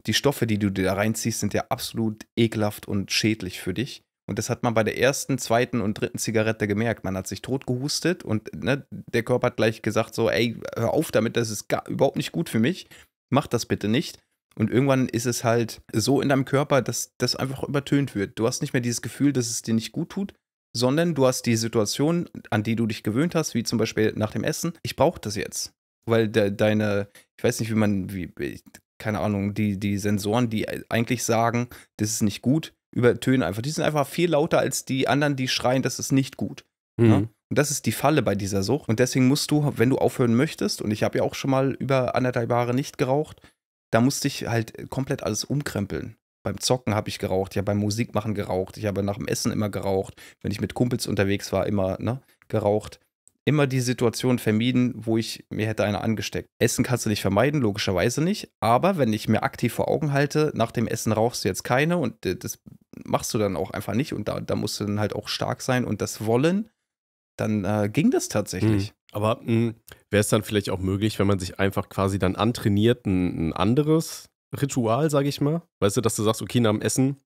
die Stoffe, die du da reinziehst, sind ja absolut ekelhaft und schädlich für dich. Und das hat man bei der ersten, zweiten und dritten Zigarette gemerkt. Man hat sich tot gehustet und ne, der Körper hat gleich gesagt so, ey, hör auf damit, das ist gar, überhaupt nicht gut für mich. Mach das bitte nicht. Und irgendwann ist es halt so in deinem Körper, dass das einfach übertönt wird. Du hast nicht mehr dieses Gefühl, dass es dir nicht gut tut, sondern du hast die Situation, an die du dich gewöhnt hast, wie zum Beispiel nach dem Essen. Ich brauche das jetzt, weil de deine, ich weiß nicht, wie man, wie, keine Ahnung, die, die Sensoren, die eigentlich sagen, das ist nicht gut, übertönen einfach. Die sind einfach viel lauter als die anderen, die schreien, das ist nicht gut. Mhm. Ja? Und das ist die Falle bei dieser Sucht. Und deswegen musst du, wenn du aufhören möchtest, und ich habe ja auch schon mal über anderthalb Jahre nicht geraucht, da musste ich halt äh, komplett alles umkrempeln. Beim Zocken habe ich geraucht, ich habe beim Musikmachen geraucht, ich habe nach dem Essen immer geraucht, wenn ich mit Kumpels unterwegs war, immer ne, geraucht. Immer die Situation vermieden, wo ich mir hätte eine angesteckt. Essen kannst du nicht vermeiden, logischerweise nicht. Aber wenn ich mir aktiv vor Augen halte, nach dem Essen rauchst du jetzt keine und äh, das machst du dann auch einfach nicht. Und da, da musst du dann halt auch stark sein und das wollen, dann äh, ging das tatsächlich. Mhm. Aber hm, wäre es dann vielleicht auch möglich, wenn man sich einfach quasi dann antrainiert, ein, ein anderes Ritual, sage ich mal? Weißt du, dass du sagst, okay, nach dem Essen.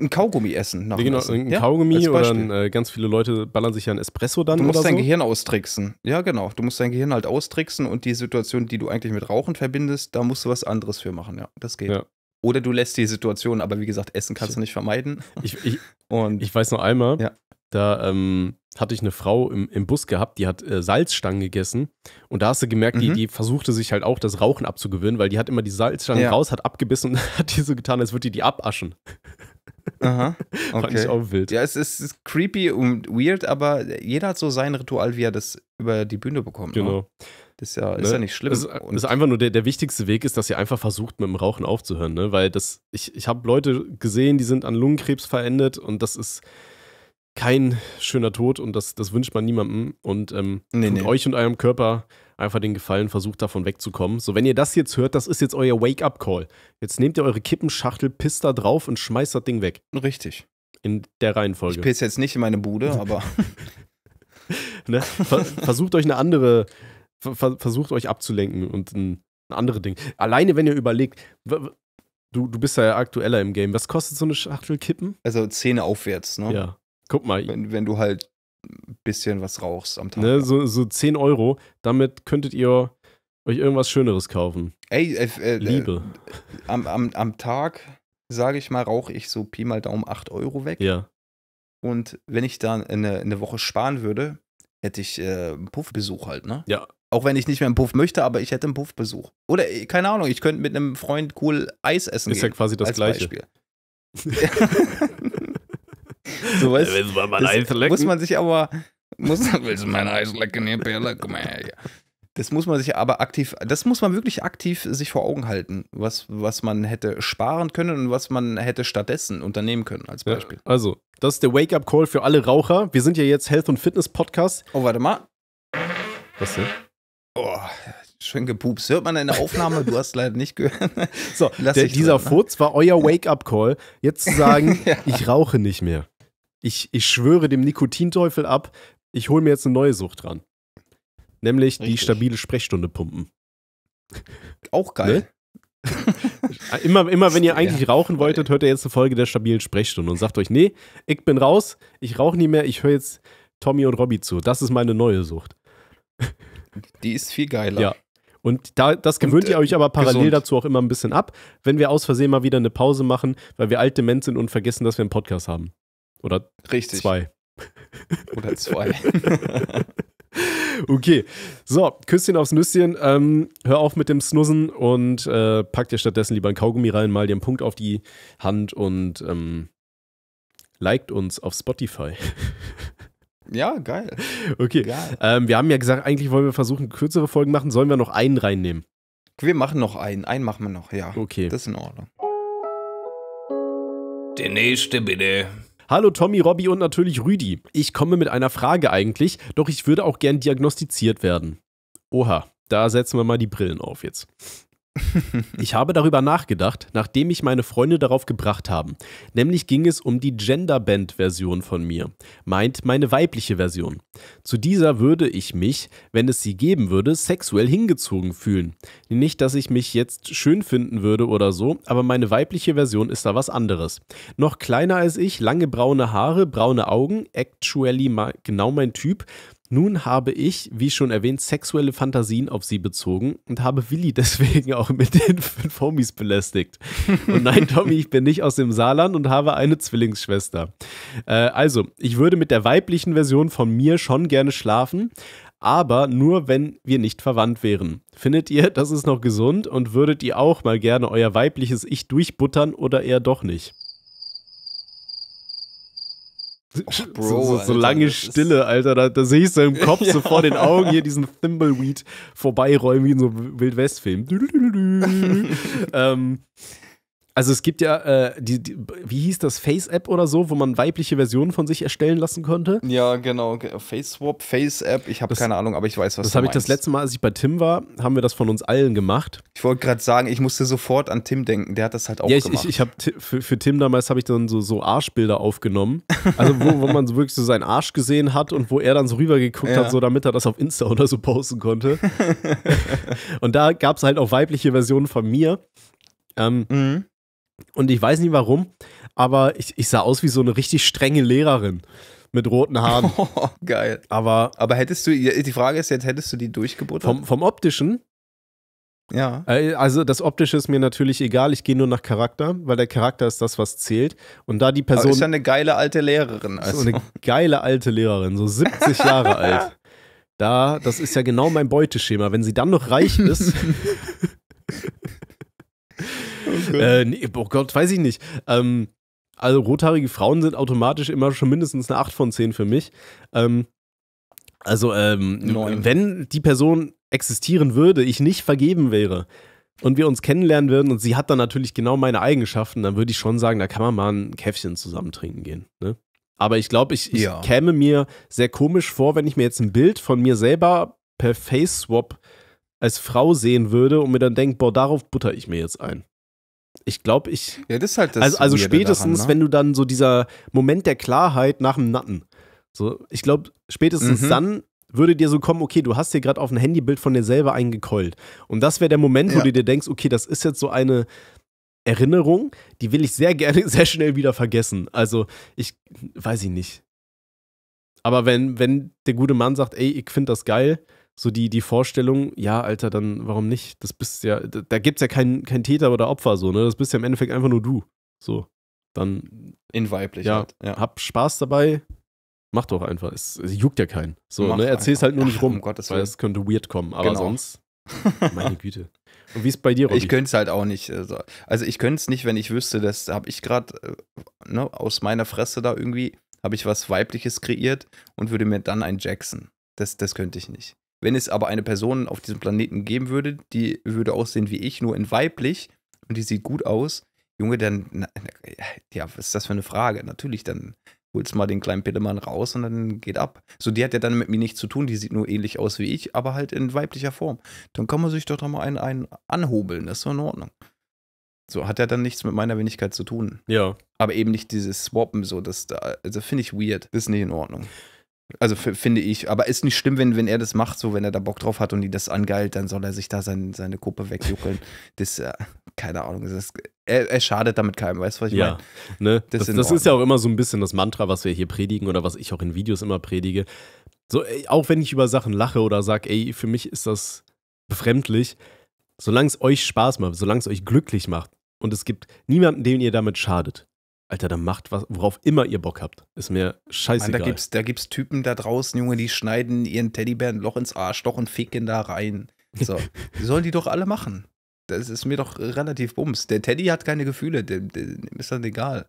Ein Kaugummi essen. Nach genau, essen. ein ja, Kaugummi oder ein, äh, ganz viele Leute ballern sich ja ein Espresso dann. Du musst dein so. Gehirn austricksen. Ja, genau. Du musst dein Gehirn halt austricksen und die Situation, die du eigentlich mit Rauchen verbindest, da musst du was anderes für machen. Ja, das geht. Ja. Oder du lässt die Situation, aber wie gesagt, Essen kannst du nicht vermeiden. Ich, ich, und ich weiß noch einmal, ja. da ähm, hatte ich eine Frau im, im Bus gehabt, die hat äh, Salzstangen gegessen. Und da hast du gemerkt, mhm. die, die versuchte sich halt auch das Rauchen abzugewöhnen, weil die hat immer die Salzstangen ja. raus, hat abgebissen und hat die so getan, als würde die die abaschen. Aha, okay. Fand ich auch wild. Ja, es ist, es ist, creepy und weird, aber jeder hat so sein Ritual, wie er das über die Bühne bekommt. Ne? Genau. Ne? Das ist ja, ist ne? ja nicht schlimm. Das ist, das ist einfach nur der, der wichtigste Weg ist, dass ihr einfach versucht, mit dem Rauchen aufzuhören, ne? Weil das, ich, ich habe Leute gesehen, die sind an Lungenkrebs verendet und das ist, kein schöner Tod und das, das wünscht man niemandem. Und ähm, nee, nee. euch und eurem Körper einfach den Gefallen, versucht davon wegzukommen. So, wenn ihr das jetzt hört, das ist jetzt euer Wake-up-Call. Jetzt nehmt ihr eure Kippenschachtel, pisst da drauf und schmeißt das Ding weg. Richtig. In der Reihenfolge. Ich pisse jetzt nicht in meine Bude, aber. ne? versucht euch eine andere, versucht euch abzulenken und ein, ein anderes Ding. Alleine, wenn ihr überlegt, du, du bist ja aktueller im Game, was kostet so eine Schachtel Kippen? Also Zähne aufwärts, ne? Ja. Guck mal. Wenn, wenn du halt ein bisschen was rauchst am Tag. Ne, so, so 10 Euro, damit könntet ihr euch irgendwas Schöneres kaufen. Ey, äh, äh, Liebe. Äh, am, am, am Tag, sage ich mal, rauche ich so Pi mal Daumen 8 Euro weg. Ja. Und wenn ich dann eine, eine Woche sparen würde, hätte ich äh, einen Puffbesuch halt, ne? Ja. Auch wenn ich nicht mehr einen Puff möchte, aber ich hätte einen Puffbesuch. Oder, äh, keine Ahnung, ich könnte mit einem Freund cool Eis essen. Ist gehen, ja quasi das Gleiche. So, weißt, willst du mal mein das Muss man sich aber. Muss, willst du mein Eis lecken? Hier, Perle? Komm her. Ja. Das muss man sich aber aktiv, das muss man wirklich aktiv sich vor Augen halten, was, was man hätte sparen können und was man hätte stattdessen unternehmen können, als Beispiel. Ja, also, das ist der Wake-up-Call für alle Raucher. Wir sind ja jetzt Health- und Fitness-Podcast. Oh, warte mal. Was denn? Oh, schön gepupst. Hört man in der Aufnahme, du hast leider nicht gehört. So, Lass der, dieser drin, ne? Furz war euer Wake-up-Call. Jetzt zu sagen, ja. ich rauche nicht mehr ich, ich schwöre dem Nikotinteufel ab, ich hole mir jetzt eine neue Sucht dran. Nämlich Richtig. die stabile Sprechstunde pumpen. Auch geil. Ne? immer, immer wenn ihr eigentlich ja, rauchen wolltet, hört ihr jetzt eine Folge der stabilen Sprechstunde und sagt euch, nee, ich bin raus, ich rauche nie mehr, ich höre jetzt Tommy und Robby zu. Das ist meine neue Sucht. Die ist viel geiler. Ja. Und da, das gewöhnt und, ihr äh, euch aber parallel gesund. dazu auch immer ein bisschen ab, wenn wir aus Versehen mal wieder eine Pause machen, weil wir alt dement sind und vergessen, dass wir einen Podcast haben. Oder Richtig. zwei. Oder zwei. okay. So, Küsschen aufs Nüsschen. Ähm, hör auf mit dem Snusen und äh, pack dir stattdessen lieber ein Kaugummi rein, mal dir einen Punkt auf die Hand und ähm, liked uns auf Spotify. Ja, geil. Okay. Geil. Ähm, wir haben ja gesagt, eigentlich wollen wir versuchen, kürzere Folgen machen. Sollen wir noch einen reinnehmen? Wir machen noch einen. Einen machen wir noch, ja. Okay. Das ist in Ordnung. Der nächste bitte. Hallo Tommy, Robby und natürlich Rüdi. Ich komme mit einer Frage eigentlich, doch ich würde auch gern diagnostiziert werden. Oha, da setzen wir mal die Brillen auf jetzt. ich habe darüber nachgedacht, nachdem mich meine Freunde darauf gebracht haben. Nämlich ging es um die Genderband-Version von mir, meint meine weibliche Version. Zu dieser würde ich mich, wenn es sie geben würde, sexuell hingezogen fühlen. Nicht, dass ich mich jetzt schön finden würde oder so, aber meine weibliche Version ist da was anderes. Noch kleiner als ich, lange braune Haare, braune Augen, actually genau mein Typ nun habe ich, wie schon erwähnt, sexuelle Fantasien auf sie bezogen und habe Willi deswegen auch mit den fünf Homies belästigt. Und nein, Tommy, ich bin nicht aus dem Saarland und habe eine Zwillingsschwester. Äh, also, ich würde mit der weiblichen Version von mir schon gerne schlafen, aber nur wenn wir nicht verwandt wären. Findet ihr, das ist noch gesund und würdet ihr auch mal gerne euer weibliches Ich durchbuttern oder eher doch nicht? Bro, so, so, so lange Stille, Alter. Da, da sehe ich so im Kopf, ja. so vor den Augen hier diesen Thimbleweed vorbeiräumen wie in so einem Wildwest-Film. ähm, also es gibt ja, äh, die, die, wie hieß das, Face-App oder so, wo man weibliche Versionen von sich erstellen lassen konnte? Ja, genau. Face-Swap, Face-App, ich habe keine Ahnung, aber ich weiß, was Das Das habe ich das letzte Mal, als ich bei Tim war, haben wir das von uns allen gemacht. Ich wollte gerade sagen, ich musste sofort an Tim denken, der hat das halt auch ja, ich, gemacht. Ja, ich, ich habe für, für, Tim damals habe ich dann so, so Arschbilder aufgenommen, also wo, wo man so wirklich so seinen Arsch gesehen hat und wo er dann so rübergeguckt ja. hat, so damit er das auf Insta oder so posten konnte. und da gab es halt auch weibliche Versionen von mir. Ähm, mhm. Und ich weiß nicht warum, aber ich, ich sah aus wie so eine richtig strenge Lehrerin mit roten Haaren. Oh, geil. Aber, aber hättest du, die Frage ist jetzt, hättest du die durchgebuttert? Vom, vom optischen? Ja. Äh, also das optische ist mir natürlich egal, ich gehe nur nach Charakter, weil der Charakter ist das, was zählt. Und da die Person... Aber ist ja eine geile alte Lehrerin. Also. So eine geile alte Lehrerin, so 70 Jahre alt. Da, das ist ja genau mein Beuteschema. Wenn sie dann noch reich ist, äh, nee, oh Gott, weiß ich nicht. Ähm, also rothaarige Frauen sind automatisch immer schon mindestens eine 8 von 10 für mich. Ähm, also, ähm, wenn die Person existieren würde, ich nicht vergeben wäre und wir uns kennenlernen würden und sie hat dann natürlich genau meine Eigenschaften, dann würde ich schon sagen, da kann man mal ein Käffchen zusammen trinken gehen. Ne? Aber ich glaube, ich, ich ja. käme mir sehr komisch vor, wenn ich mir jetzt ein Bild von mir selber per Face Swap als Frau sehen würde und mir dann denke, boah, darauf butter ich mir jetzt ein ich glaube, ich. Ja, das ist halt das. Also, also spätestens, daran, ne? wenn du dann so dieser Moment der Klarheit nach dem Natten. So, ich glaube, spätestens mhm. dann würde dir so kommen, okay, du hast dir gerade auf ein Handybild von dir selber eingekeult. Und das wäre der Moment, ja. wo du dir denkst, okay, das ist jetzt so eine Erinnerung, die will ich sehr gerne, sehr schnell wieder vergessen. Also, ich weiß ich nicht. Aber wenn, wenn der gute Mann sagt, ey, ich finde das geil, so die, die Vorstellung, ja, Alter, dann warum nicht? Das bist ja, da, da es ja keinen kein Täter oder Opfer, so, ne? Das bist ja im Endeffekt einfach nur du. So. Dann. In weiblich. Ja, halt. ja. hab Spaß dabei, mach doch einfach. Es, es juckt ja keinen. So, mach ne? Erzähl's halt nur nicht rum, Ach, um Gottes Willen. weil es könnte weird kommen. Aber genau. sonst. Meine Güte. Und wie ist bei dir, Robby? Ich könnte es halt auch nicht. Also, also ich könnte es nicht, wenn ich wüsste, das habe ich gerade äh, ne, aus meiner Fresse da irgendwie, habe ich was Weibliches kreiert und würde mir dann ein Jackson. Das, das könnte ich nicht. Wenn es aber eine Person auf diesem Planeten geben würde, die würde aussehen wie ich, nur in weiblich und die sieht gut aus, Junge, dann, na, na, ja, was ist das für eine Frage? Natürlich, dann holst du mal den kleinen Pillemann raus und dann geht ab. So, die hat ja dann mit mir nichts zu tun, die sieht nur ähnlich aus wie ich, aber halt in weiblicher Form. Dann kann man sich doch doch mal einen, einen anhobeln, das ist doch in Ordnung. So, hat ja dann nichts mit meiner Wenigkeit zu tun. Ja. Aber eben nicht dieses Swappen, so, das, da, also finde ich weird. Das ist nicht in Ordnung. Also finde ich, aber ist nicht schlimm, wenn, wenn er das macht, so wenn er da Bock drauf hat und die das angeilt, dann soll er sich da sein, seine Gruppe wegjuckeln. das, äh, keine Ahnung, das ist, er, er, schadet damit keinem, weißt du, was ich ja, meine? Ne? Das, das, ist, das ist ja auch immer so ein bisschen das Mantra, was wir hier predigen oder was ich auch in Videos immer predige. So, ey, auch wenn ich über Sachen lache oder sage, ey, für mich ist das befremdlich, solange es euch Spaß macht, solange es euch glücklich macht und es gibt niemanden, dem ihr damit schadet, Alter, dann macht was, worauf immer ihr Bock habt. Ist mir scheißegal. Mann, da gibt's, da gibt's Typen da draußen, Junge, die schneiden ihren Teddybär ein Loch ins Arschloch und ficken da rein. So. Sollen die doch alle machen. Das ist mir doch relativ bums. Der Teddy hat keine Gefühle, dem, dem ist dann egal.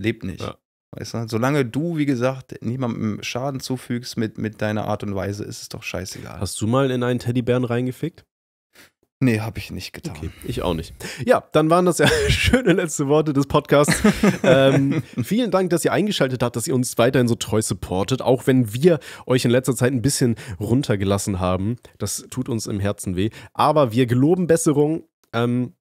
Lebt nicht. Ja. Weißt du? Solange du, wie gesagt, niemandem Schaden zufügst mit, mit deiner Art und Weise, ist es doch scheißegal. Hast du mal in einen Teddybären reingefickt? Nee, habe ich nicht getan. Okay, ich auch nicht. Ja, dann waren das ja schöne letzte Worte des Podcasts. ähm, vielen Dank, dass ihr eingeschaltet habt, dass ihr uns weiterhin so treu supportet, auch wenn wir euch in letzter Zeit ein bisschen runtergelassen haben. Das tut uns im Herzen weh. Aber wir geloben Besserung. Ähm,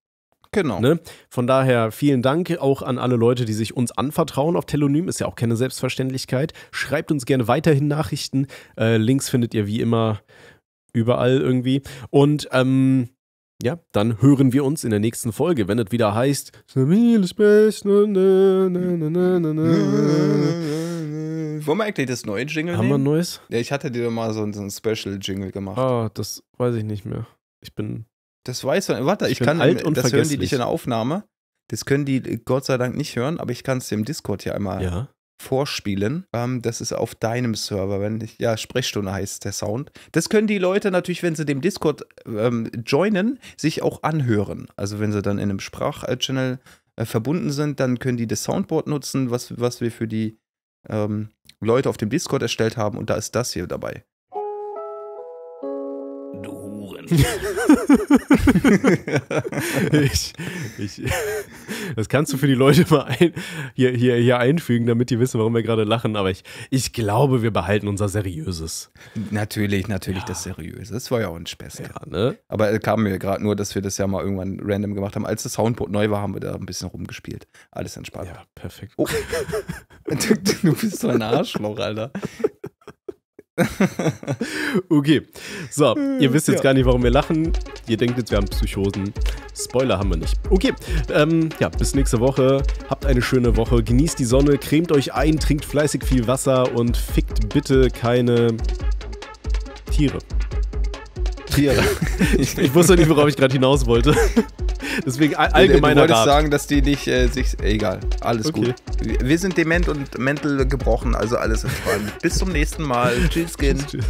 Genau. Ne? Von daher vielen Dank auch an alle Leute, die sich uns anvertrauen auf Telonym. Ist ja auch keine Selbstverständlichkeit. Schreibt uns gerne weiterhin Nachrichten. Äh, Links findet ihr wie immer überall irgendwie. Und ähm, ja, dann hören wir uns in der nächsten Folge, wenn es wieder heißt. Wollen wir eigentlich das neue Jingle Haben nehmen? wir ein neues? Ja, ich hatte dir mal so einen Special-Jingle gemacht. Ah, das weiß ich nicht mehr. Ich bin. Das weiß man. Warte, ich, ich kann. Alt und das hören die dich in der Aufnahme. Das können die Gott sei Dank nicht hören, aber ich kann es im Discord hier einmal ja vorspielen. Ähm, das ist auf deinem Server, wenn ich, ja, Sprechstunde heißt der Sound. Das können die Leute natürlich, wenn sie dem Discord ähm, joinen, sich auch anhören. Also wenn sie dann in einem Sprachchannel äh, verbunden sind, dann können die das Soundboard nutzen, was, was wir für die ähm, Leute auf dem Discord erstellt haben und da ist das hier dabei. Ohren. ich, ich, das kannst du für die Leute mal ein, hier, hier, hier einfügen, damit die wissen, warum wir gerade lachen. Aber ich, ich glaube, wir behalten unser Seriöses. Natürlich, natürlich ja. das Seriöse. Das war ja auch ein Späßchen. Ja, ne? Aber kam mir gerade nur, dass wir das ja mal irgendwann random gemacht haben. Als das Soundboard neu war, haben wir da ein bisschen rumgespielt. Alles entspannt. Ja, perfekt. Oh. du bist so ein Arschloch, Alter. okay. So, ihr wisst jetzt ja. gar nicht, warum wir lachen. Ihr denkt jetzt, wir haben Psychosen. Spoiler haben wir nicht. Okay. Ähm, ja, bis nächste Woche. Habt eine schöne Woche. Genießt die Sonne, cremt euch ein, trinkt fleißig viel Wasser und fickt bitte keine Tiere. Tiere. ich, ich wusste nicht, worauf ich gerade hinaus wollte. Deswegen all, allgemeiner Du wolltest Rat. sagen, dass die nicht äh, sich... Egal, alles okay. gut. Wir sind dement und mental gebrochen, also alles entspannt. Bis zum nächsten Mal. Tschüss, Skin. Tschüss.